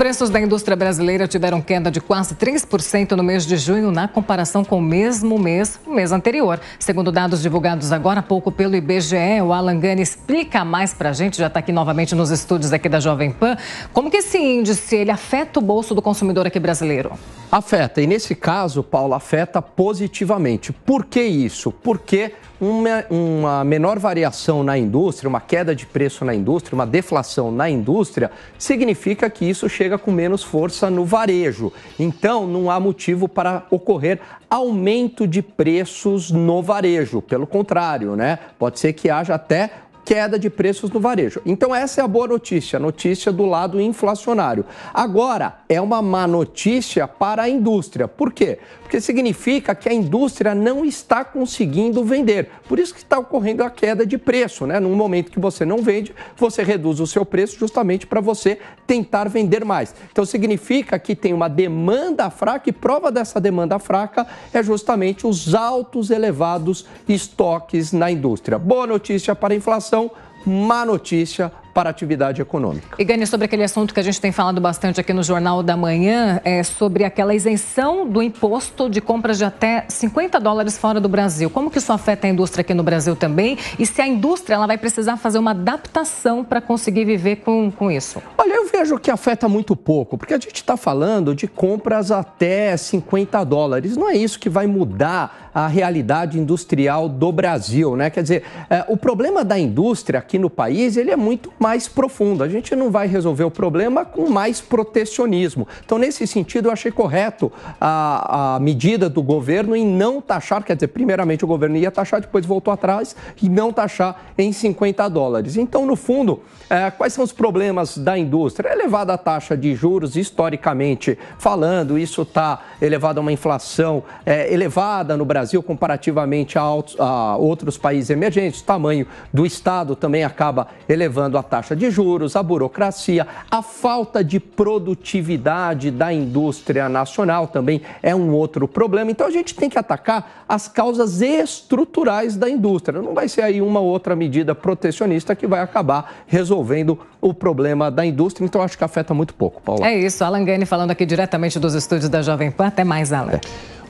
preços da indústria brasileira tiveram queda de quase 3% no mês de junho, na comparação com o mesmo mês, o mês anterior. Segundo dados divulgados agora há pouco pelo IBGE, o Alan Gani explica mais para a gente, já está aqui novamente nos estúdios aqui da Jovem Pan, como que esse índice ele afeta o bolso do consumidor aqui brasileiro? Afeta, e nesse caso, Paulo, afeta positivamente. Por que isso? Porque uma, uma menor variação na indústria, uma queda de preço na indústria, uma deflação na indústria, significa que isso chega chega com menos força no varejo. Então, não há motivo para ocorrer aumento de preços no varejo. Pelo contrário, né? Pode ser que haja até queda de preços no varejo. Então, essa é a boa notícia, a notícia do lado inflacionário. Agora, é uma má notícia para a indústria. Por quê? Porque significa que a indústria não está conseguindo vender. Por isso que está ocorrendo a queda de preço, né? Num momento que você não vende, você reduz o seu preço justamente para você tentar vender mais. Então, significa que tem uma demanda fraca e prova dessa demanda fraca é justamente os altos elevados estoques na indústria. Boa notícia para a inflação então, má notícia, para a atividade econômica. E Gani, sobre aquele assunto que a gente tem falado bastante aqui no Jornal da Manhã, é sobre aquela isenção do imposto de compras de até 50 dólares fora do Brasil. Como que isso afeta a indústria aqui no Brasil também? E se a indústria ela vai precisar fazer uma adaptação para conseguir viver com, com isso? Olha, eu vejo que afeta muito pouco, porque a gente está falando de compras até 50 dólares. Não é isso que vai mudar a realidade industrial do Brasil, né? Quer dizer, é, o problema da indústria aqui no país, ele é muito mais profunda. A gente não vai resolver o problema com mais protecionismo. Então, nesse sentido, eu achei correto a, a medida do governo em não taxar, quer dizer, primeiramente o governo ia taxar, depois voltou atrás e não taxar em 50 dólares. Então, no fundo, é, quais são os problemas da indústria? É elevada a taxa de juros, historicamente falando, isso está elevado a uma inflação é, elevada no Brasil comparativamente a, altos, a outros países emergentes. O tamanho do Estado também acaba elevando a taxa de juros, a burocracia, a falta de produtividade da indústria nacional também é um outro problema. Então a gente tem que atacar as causas estruturais da indústria. Não vai ser aí uma outra medida protecionista que vai acabar resolvendo o problema da indústria. Então acho que afeta muito pouco, Paulo. É isso. Alan Gani falando aqui diretamente dos estúdios da Jovem Pan. Até mais, Alan. É.